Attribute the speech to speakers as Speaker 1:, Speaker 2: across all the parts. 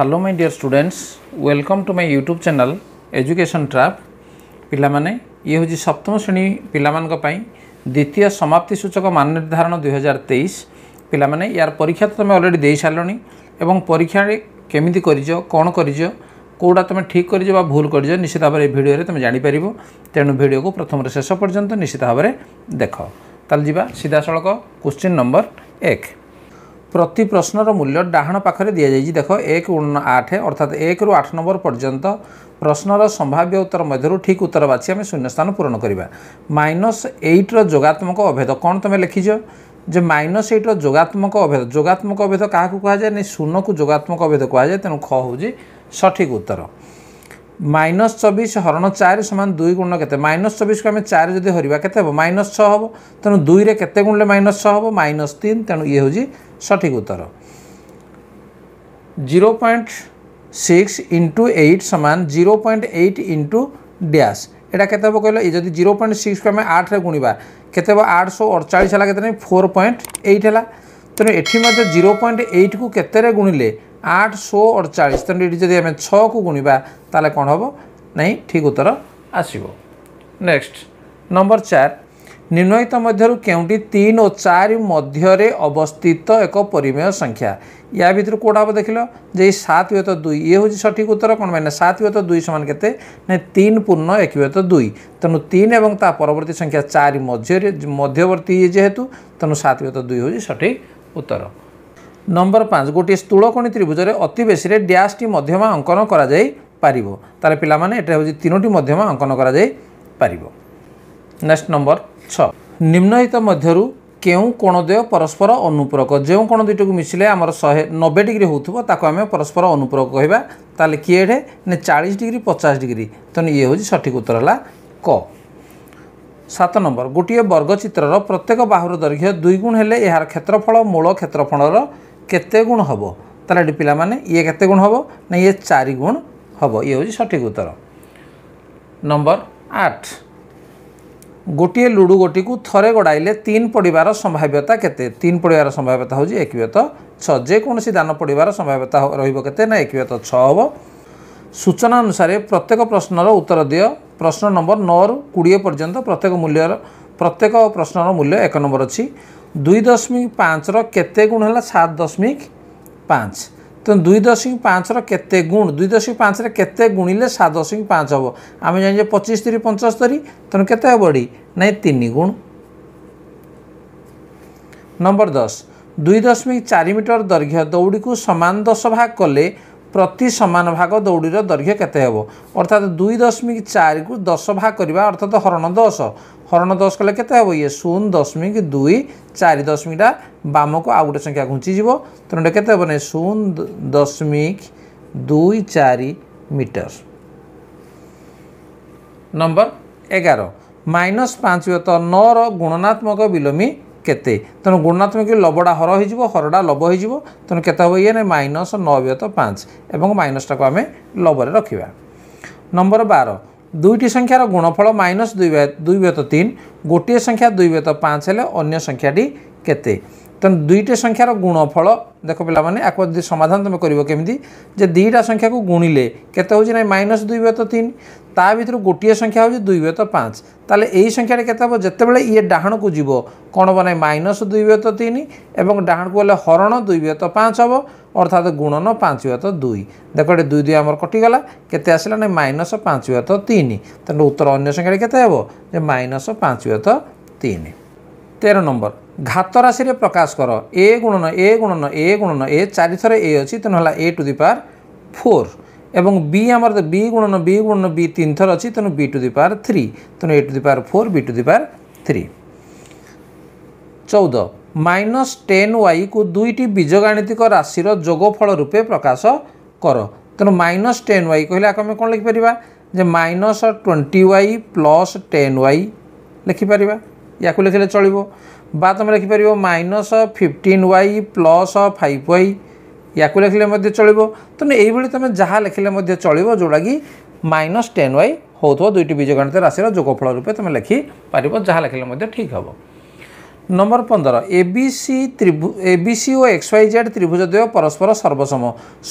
Speaker 1: hello my dear students welcome to my YouTube channel education trap ପିଲାମାନେ ଇଏ ହେଉଛି ସପ୍ତମ ଶ୍ରେଣୀ ପିଲାମାନଙ୍କ ପାଇଁ ଦ୍ୱିତୀୟ ସମାପ୍ତି ସୂଚକ ମାନ ନିର୍ଦ୍ଧାରଣ ଦୁଇହଜାର ତେଇଶ ପିଲାମାନେ ୟାର ପରୀକ୍ଷା ତ ତୁମେ ଅଲରେଡ଼ି ଦେଇସାରିଲଣି ଏବଂ ପରୀକ୍ଷାରେ କେମିତି କରିଛ କ'ଣ କରିଛ କେଉଁଟା ତୁମେ ଠିକ୍ କରିଛ ବା ଭୁଲ କରିଛ ନିଶ୍ଚିତ ଭାବରେ ଏ ଭିଡ଼ିଓରେ ତୁମେ ଜାଣିପାରିବ ତେଣୁ ଭିଡ଼ିଓକୁ ପ୍ରଥମରୁ ଶେଷ ପର୍ଯ୍ୟନ୍ତ ନିଶ୍ଚିତ ଭାବରେ ଦେଖ ତାହେଲେ ଯିବା ସିଧାସଳଖ କୋଶ୍ଚିନ୍ ନମ୍ବର ଏକ ପ୍ରତି ପ୍ରଶ୍ନର ମୂଲ୍ୟ ଡାହାଣ ପାଖରେ ଦିଆଯାଇଛି ଦେଖ ଏକ ଆଠ ଅର୍ଥାତ୍ ଏକରୁ ଆଠ ନମ୍ବର ପର୍ଯ୍ୟନ୍ତ ପ୍ରଶ୍ନର ସମ୍ଭାବ୍ୟ ଉତ୍ତର ମଧ୍ୟରୁ ଠିକ୍ ଉତ୍ତର ବାଛି ଆମେ ଶୂନ୍ୟସ୍ଥାନ ପୂରଣ କରିବା ମାଇନସ୍ ଏଇଟ୍ର ଯୋଗାତ୍ମକ ଅଭେଦ କ'ଣ ତୁମେ ଲେଖିଛ ଯେ ମାଇନସ୍ ଏଇଟ୍ର ଯୋଗାତ୍ମକ ଅଭେଦ ଯୋଗାତ୍ମକ ଅଭେଦ କାହାକୁ କୁହାଯାଏ ନାହିଁ ଶୂନକୁ ଯୋଗାତ୍ମକ ଅଭେଦ କୁହାଯାଏ ତେଣୁ ଖ ହେଉଛି ସଠିକ୍ ଉତ୍ତର মাইনস চবিশ হরণ চারি সমান দুই গুণ কেতে মাইনস চবিশকে আমি চারি যদি হরিবা কেতে হব মাইনস ছ হব তেমন দুইরে কেতে গুণলে মাইনস ছ হব মাইনস তিন তেমন ইয়ে হচ্ছে সঠিক উত্তর zero point six into eight সমান zero point eight into dash এটা কেতে হব কহিল এই যদি জিরো পয়েন্ট সিক্সকে আমি আটরে গুণবা কেতে হব আটশো অড়চাশ হল কেতে ফোর পয়েন্ট এইট হল তেমন এটি মধ্যে জিরো পয়েন্ট এইটকু কেতে গুণলে ଆଠଶହ ଅଡ଼ଚାଳିଶ ତେଣୁ ଏଠି ଯଦି ଆମେ ଛଅକୁ ଗୁଣିବା ତାହେଲେ କ'ଣ ହେବ ନାହିଁ ଠିକ୍ ଉତ୍ତର ଆସିବ ନେକ୍ସଟ ନମ୍ବର ଚାରି নিম্নলিখিত মধ্যে কেউটি তিন ও চারি মধ্যে অবস্থিত এক পরিমেয় সংখ্যা ইয়া ভিতর কোটা হব দেখিল যে এই সাত ব্যত দুই ইয়ে হচ্ছে সঠিক উত্তর কোণ মানে সাত ব্যত দুই সমান কেতে না তিন পূর্ণ এক ব্যত দুই তেমন তিন এবং তা পরবর্তী সংখ্যা চারি মধ্যে মধ্যবর্তী যেহেতু তেমন সাত ব্যত দুই হচ্ছে সঠিক উত্তর नम्बर पाँच गोटे स्थूलकणी त्रिभुज अति बेसीले ड्यास टीमा अन पारेको तिमीले एटा तिनटीमा अन नेक्स्ट नम्बर छ निम्नहितमध्यु केही कोणदेय परस्पर अनुपूरक जो कोण को मिसले आम नबे डिग्री हुने परस्पर अनुपूरक ना चालीस डिग्री पचास डिग्री सठिक उत्तर है क सात नम्बर गोटे वर्गचित्र प्रत्येक बाहर दर्घ्य दुई गुण क्षेत्रफल मूल क्षेत्रफल କେତେ ଗୁଣ ହେବ ତାହେଲେ ଏଠି ପିଲାମାନେ ଇଏ କେତେ ଗୁଣ ହେବ ନା ଇଏ ଚାରି ଗୁଣ ହେବ ଇଏ ହେଉଛି ସଠିକ୍ ଉତ୍ତର ନମ୍ବର ଆଠ ଗୋଟିଏ ଲୁଡ଼ୁ ଗୋଟିକୁ ଥରେ ଗଡ଼ାଇଲେ ତିନି ପଡ଼ିବାର ସମ୍ଭାବ୍ୟତା କେତେ ତିନି ପଡ଼ିବାର ସମ୍ଭାବ୍ୟତା ହେଉଛି ଏକବ୍ୟତ ଛଅ ଯେକୌଣସି ଦାନ ପଡ଼ିବାର ସମ୍ଭାବ୍ୟତା ରହିବ କେତେ ନା ଏକବ୍ୟତ ଛଅ ହେବ ସୂଚନା ଅନୁସାରେ ପ୍ରତ୍ୟେକ ପ୍ରଶ୍ନର ଉତ୍ତର ଦିଅ ପ୍ରଶ୍ନ ନମ୍ବର ନଅରୁ କୋଡ଼ିଏ ପର୍ଯ୍ୟନ୍ତ ପ୍ରତ୍ୟେକ ମୂଲ୍ୟର ପ୍ରତ୍ୟେକ ପ୍ରଶ୍ନର ମୂଲ୍ୟ ଏକ ନମ୍ବର ଅଛି दुई दशमिक पाँच र केते गुण होला सात दशमिक पाँच दुई दशमिक पाँच र केते गुण दुई दशमिक पाँच र केते गुणले सात दशमिक पाँच हे आम जान्छ पचिसति पचासरी तेडी नै तिन गुण नम्बर दस दुई दशमिक चारिटर दैर्घ्य दौडीको समान दस भाग कले প্রতি সমান ভাগ দৌড়ির দৈর্ঘ্য কেতে হব অর্থাৎ দুই দশমিক চারিকু দশ ভাগ করা অর্থাৎ হরণ দশ হরণ দশ কলে কেতে হব ইয়ে শূন্য দশমিক দুই চারি দশমিকটা বামকু আউ গোটে সংখ্যা ঘুঞ্চিযোগ তেমন এটা কেতে হব না শূন্য দশমিক দুই চারি মিটর নম্বর এগার মাইনস পাঁচ তো নর গুণনাত্মক বিলোমী কেতে তেমন গুণাত্মক লবটা হর হয়ে হরটা লব হয়ে তেমন কেতে হব ইয়ে মাইনস নব্যত পাঁচ এবং মাইনসটাকে আমি লবরে রখবা নম্বর বার দুইটি সংখ্যার গুণফল মাইনস দুই দুই ব্যত তিন গোটিয়ে সংখ্যা দুই ব্যত পাঁচ হলে অন্য সংখ্যাটি কেতে ତେଣୁ ଦୁଇଟା ସଂଖ୍ୟାର ଗୁଣଫଳ ଦେଖ ପିଲାମାନେ ଆକୁ ଯଦି ସମାଧାନ ତୁମେ କରିବ କେମିତି ଯେ ଦୁଇଟା ସଂଖ୍ୟାକୁ ଗୁଣିଲେ କେତେ ହେଉଛି ନା ମାଇନସ୍ ଦୁଇ ବ୍ୟତ ତିନି ତା ଭିତରୁ ଗୋଟିଏ ସଂଖ୍ୟା ହେଉଛି ଦୁଇ ବ୍ୟତ ପାଞ୍ଚ ତାହେଲେ ଏହି ସଂଖ୍ୟାଟା କେତେ ହେବ ଯେତେବେଳେ ଇଏ ଡାହାଣକୁ ଯିବ କ'ଣ ହେବ ନାହିଁ ମାଇନସ୍ ଦୁଇ ବ୍ୟତ ତିନି ଏବଂ ଡାହାଣକୁ ଗଲେ ହରଣ ଦୁଇ ବ୍ୟତ ପାଞ୍ଚ ହେବ ଅର୍ଥାତ୍ ଗୁଣନ ପାଞ୍ଚ ବ୍ୟତ ଦୁଇ ଦେଖ ଏଠି ଦୁଇ ଦୁଇ ଆମର କଟିଗଲା କେତେ ଆସିଲା ନା ମାଇନସ୍ ପାଞ୍ଚ ବ୍ୟତ ତିନି ତେଣୁ ଉତ୍ତର ଅନ୍ୟ ସଂଖ୍ୟାରେ କେତେ ହେବ ଯେ ମାଇନସ୍ ପାଞ୍ଚ ବ୍ୟତ ତିନି ତେର ନମ୍ବର ଘାତ ରାଶିରେ ପ୍ରକାଶ କର ଏ ଗୁଣନ ଏ ଗୁଣନ ଏ ଗୁଣନ ଏ ଚାରିଥର ଏ ଅଛି ତେଣୁ ହେଲା a to the power four ଏବଂ ବି ଆମର ବି ଗୁଣନ ବି ଗୁଣନ ବି ତିନିଥର ଅଛି ତେଣୁ b to the power three ତେଣୁ a to the power four b to the power three ଚଉଦ ମାଇନସ୍ ଟେନ୍ ୱାଇକୁ ଦୁଇଟି ବୀଜଗାଣିତିକ ରାଶିର ଯୋଗଫଳ ରୂପେ ପ୍ରକାଶ କର ତେଣୁ ମାଇନସ୍ ଟେନ୍ ୱାଇ କହିଲେ ଆକୁ ଆମେ କ'ଣ ଲେଖିପାରିବା ଯେ minus twenty y plus ten y ଲେଖିପାରିବା ୟାକୁ ଲେଖିଲେ ଚଳିବ ବା ତୁମେ ଲେଖିପାରିବ minus fifteen y plus five y ୟାକୁ ଲେଖିଲେ ମଧ୍ୟ ଚଳିବ ତେଣୁ ଏଇଭଳି ତୁମେ ଯାହା ଲେଖିଲେ ମଧ୍ୟ ଚଳିବ ଯେଉଁଟାକି ମାଇନସ୍ ଟେନ୍ ୱାଇ ହେଉଥିବ ଦୁଇଟି ବୀଜଗଣିତ ରାଶିର ଯୋଗଫଳ ରୂପେ ତୁମେ ଲେଖିପାରିବ ଯାହା ଲେଖିଲେ ମଧ୍ୟ ଠିକ୍ ହେବ ନମ୍ବର ପନ୍ଦର ଏବିସି ତ୍ରିଭୁ ଏବିସି ଓ ଏକ୍ସ ୱାଇ ଜେଡ୍ ତ୍ରିଭୁଜ ଦ୍ୱୟ ପରସ୍ପର ସର୍ବସମ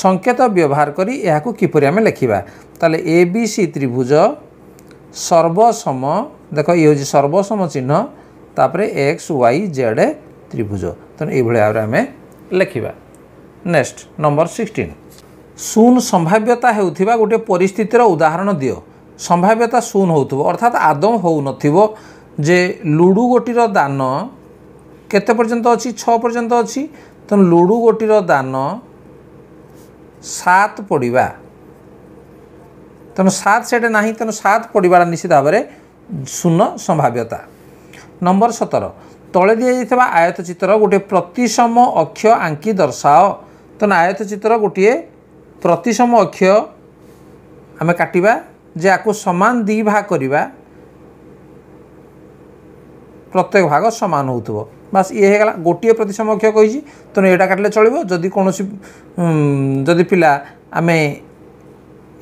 Speaker 1: ସଂକେତ ବ୍ୟବହାର କରି ଏହାକୁ କିପରି ଆମେ ଲେଖିବା ତାହେଲେ ଏବିସି ତ୍ରିଭୁଜ ସର୍ବସମ ଦେଖ ଇଏ ହେଉଛି ସର୍ବସମ ଚିହ୍ନ ତାପରେ ଏକ୍ସ ୱାଇ ଜେଡ଼ ତ୍ରିଭୁଜ ତେଣୁ ଏଇଭଳି ଭାବରେ ଆମେ ଲେଖିବା ନେକ୍ସଟ ନମ୍ବର ସିକ୍ସଟିନ୍ ଶୂନ ସମ୍ଭାବ୍ୟତା ହେଉଥିବା ଗୋଟିଏ ପରିସ୍ଥିତିର ଉଦାହରଣ ଦିଅ ସମ୍ଭାବ୍ୟତା ଶୂନ ହେଉଥିବ ଅର୍ଥାତ୍ ଆଦମ ହେଉନଥିବ ଯେ ଲୁଡ଼ୁ ଗୋଟିର ଦାନ କେତେ ପର୍ଯ୍ୟନ୍ତ ଅଛି ଛଅ ପର୍ଯ୍ୟନ୍ତ ଅଛି ତେଣୁ ଲୁଡ଼ୁ ଗୋଟିର ଦାନ ସାତ ପଡ଼ିବା ତେଣୁ ସାତ ସେଠି ନାହିଁ ତେଣୁ ସାତ ପଡ଼ିବାର ନିଶ୍ଚିତ ଭାବରେ শূন্য সম্ভাব্যতা নম্বর সতের তলে দিয়া আয়তচিত্র গোটিয়ে প্রতিসম অক্ষ আঙ্কি দর্শাও তেমন আয়তচিত্র গোটিয়ে প্রতিসম অক্ষ আমি কাটিবা যে আকু সমান দুই ভাগ করা প্রত্যেক ভাগ সমান হোথব বাস ইয়ে হয়ে গেল গোটিয়ে প্রতিসম অক্ষ কইছি তেমন এটা কাটলে চলব যদি কোণী যদি পিলা আমি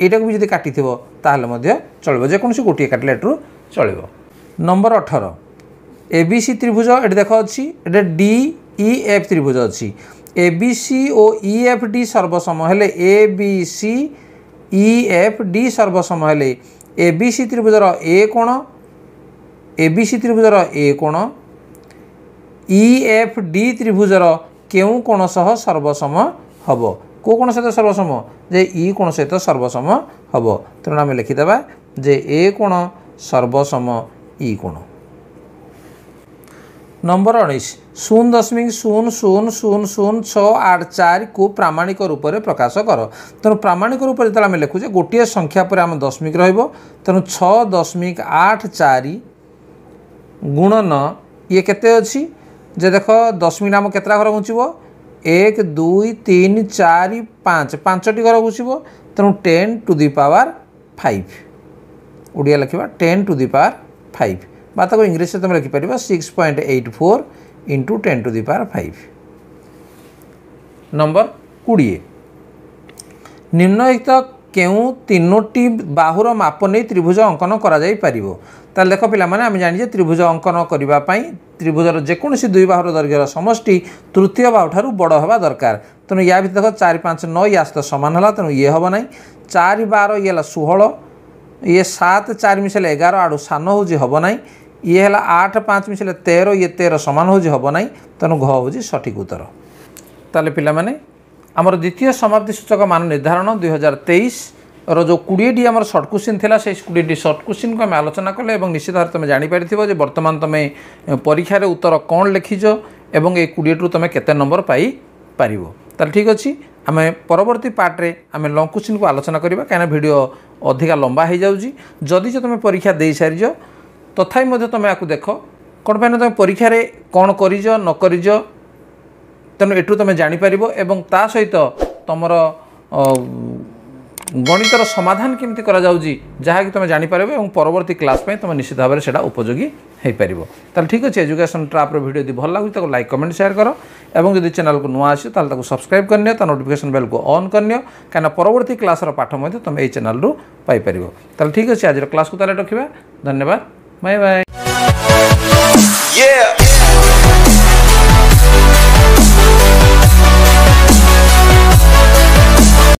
Speaker 1: এইটাকে বি যদি কাটিথিব তাহলে মধ্য চলব যেকোন গোটিয়ে কাটলে এটু চলব নম্বর অঠর এবিসি ত্রিভুজ এটি দেখ অছি এটা ডি ই এফ ত্রিভুজ অছি এবিসি ও ই এফ ডি সর্বসম হলে এবিসি ই এফ ডি সর্বসম হলে এবিসি ত্রিভুজর এ কোণ এবিসি ত্রিভুজর এ কোণ ই এফ ডি ত্রিভুজর কেউ কোণ সহ সর্বসম হব କେଉଁ କୋଣ ସହିତ ସର୍ବସମ ଯେ ଇ କୋଣ ସହିତ ସର୍ବସମ ହେବ ତେଣୁ ଆମେ ଲେଖିଦେବା ଯେ ଏ କୋଣ ସର୍ବସମ ଇ ଗୁଣ ନମ୍ବର ଉଣେଇଶ ଶୂନ ଦଶମିକ ଶୂନ ଶୂନ ଶୂନ ଶୂନ ଛଅ ଆଠ ଚାରିକୁ ପ୍ରାମାଣିକ ରୂପରେ ପ୍ରକାଶ କର ତେଣୁ ପ୍ରାମାଣିକ ରୂପରେ ଯେତେବେଳେ ଆମେ ଲେଖୁଛେ ଗୋଟିଏ ସଂଖ୍ୟା ପରେ ଆମେ ଦଶମିକ ରହିବ ତେଣୁ ଛଅ ଦଶମିକ ଆଠ ଚାରି ଗୁଣନ ଇଏ କେତେ ଅଛି ଯେ ଦେଖ ଦଶମିକ ଆମ କେତେଟା ଘର ଘୁଞ୍ଚିବ ଏକ ଦୁଇ ତିନି ଚାରି ପାଞ୍ଚ ପାଞ୍ଚଟି ଘର ଘୁଞ୍ଚିବ ତେଣୁ ten to the power five Odia ଲେଖିବା ten to the power five ବା ତାକୁ ଇଂଲିଶରେ ତୁମେ ଲେଖିପାରିବ six point eight four into ten to the power five number କୋଡ଼ିଏ ନିମ୍ନଲିଖିତ କେଉଁ ତିନୋଟି ବାହୁର ମାପ ନେଇ ତ୍ରିଭୁଜ ଅଙ୍କନ କରାଯାଇପାରିବ ତାହେଲେ ଦେଖ ପିଲାମାନେ ଆମେ ଜାଣିଛେ ତ୍ରିଭୁଜ ଅଙ୍କନ କରିବା ପାଇଁ ତ୍ରିଭୁଜର ଯେକୌଣସି ଦୁଇ ବାହୁର ଦୈର୍ଘ୍ୟର ସମଷ୍ଟି ତୃତୀୟ ବାହୁଠାରୁ ବଡ଼ ହେବା ଦରକାର ତେଣୁ ୟା ଭିତରେ ଦେଖ ଚାରି ପାଞ୍ଚ ନଅ ୟା ସହିତ ସମାନ ହେଲା ତେଣୁ ଇଏ ହେବ ନାହିଁ ଚାରି ବାର ଇଏ ହେଲା ଷୋହଳ ଇଏ ସାତ ଚାରି ମିଶାଇଲେ ଏଗାର ଆଡ଼ୁ ସାନ ହେଉଛି ହେବ ନାହିଁ ଇଏ ହେଲା ଆଠ ପାଞ୍ଚ ମିଶାଇଲେ ତେର ଇଏ ତେର ସମାନ ହେଉଛି ହେବ ନାହିଁ ତେଣୁ ଘ ହେଉଛି ସଠିକ୍ ଉତ୍ତର ତାହେଲେ ପିଲାମାନେ ଆମର ଦ୍ୱିତୀୟ ସମାପ୍ତି ସୂଚକ ମାନ ନିର୍ଦ୍ଧାରଣ ଦୁଇହଜାର ତେଇଶର ଯେଉଁ କୋଡ଼ିଏଟି ଆମର ସର୍ଟ କ୍ୱେଶ୍ଚିନ୍ ଥିଲା ସେଇ କୋଡ଼ିଏଟି ସର୍ଟ କ୍ୱେଶ୍ଚିନ୍କୁ ଆମେ ଆଲୋଚନା କଲେ ଏବଂ ନିଶ୍ଚିତ ଭାବରେ ତୁମେ ଜାଣିପାରିଥିବ ଯେ ବର୍ତ୍ତମାନ ତୁମେ ପରୀକ୍ଷାରେ ଉତ୍ତର କ'ଣ ଲେଖିଛ ଏବଂ ଏଇ କୋଡ଼ିଏଟିରୁ ତୁମେ କେତେ ନମ୍ବର ପାଇପାରିବ ତାହେଲେ ଠିକ୍ ଅଛି ଆମେ ପରବର୍ତ୍ତୀ ପାର୍ଟରେ ଆମେ ଲଙ୍ଗ୍ କୋଶ୍ଚିନ୍କୁ ଆଲୋଚନା କରିବା କାହିଁକିନା ଭିଡ଼ିଓ ଅଧିକା ଲମ୍ବା ହୋଇଯାଉଛି ଯଦି ତୁମେ ପରୀକ୍ଷା ଦେଇସାରିଛ ତଥାପି ମଧ୍ୟ ତୁମେ ଆକୁ ଦେଖ କ'ଣ ପାଇଁ ନା ତୁମେ ପରୀକ୍ଷାରେ କ'ଣ କରିଛ ନ କରିଛ ତେଣୁ ଏଠୁ ତୁମେ ଜାଣିପାରିବ ଏବଂ ତା ସହିତ ତୁମର ଗଣିତର ସମାଧାନ କେମିତି କରାଯାଉଛି ଯାହାକି ତୁମେ ଜାଣିପାରିବ ଏବଂ ପରବର୍ତ୍ତୀ କ୍ଲାସ୍ ପାଇଁ ତୁମେ ନିଶ୍ଚିତ ଭାବରେ ସେଇଟା ଉପଯୋଗୀ है पऱ्यो त ठिक अहिले एजुकेसन ट्राप्र भिडियो भन्नु लाग कमेन्ट सेयर गरी च्यानलको नयाँ आयो त सब्सक्राइब्ने नियो नोटिकेसन को अन गरियो कहाँ पवर्ती क्लास पाठ पाठमा यो च्यानलु पापे ठिकै आज क्लास को ताले रेखा धन्यवाद बाई बाई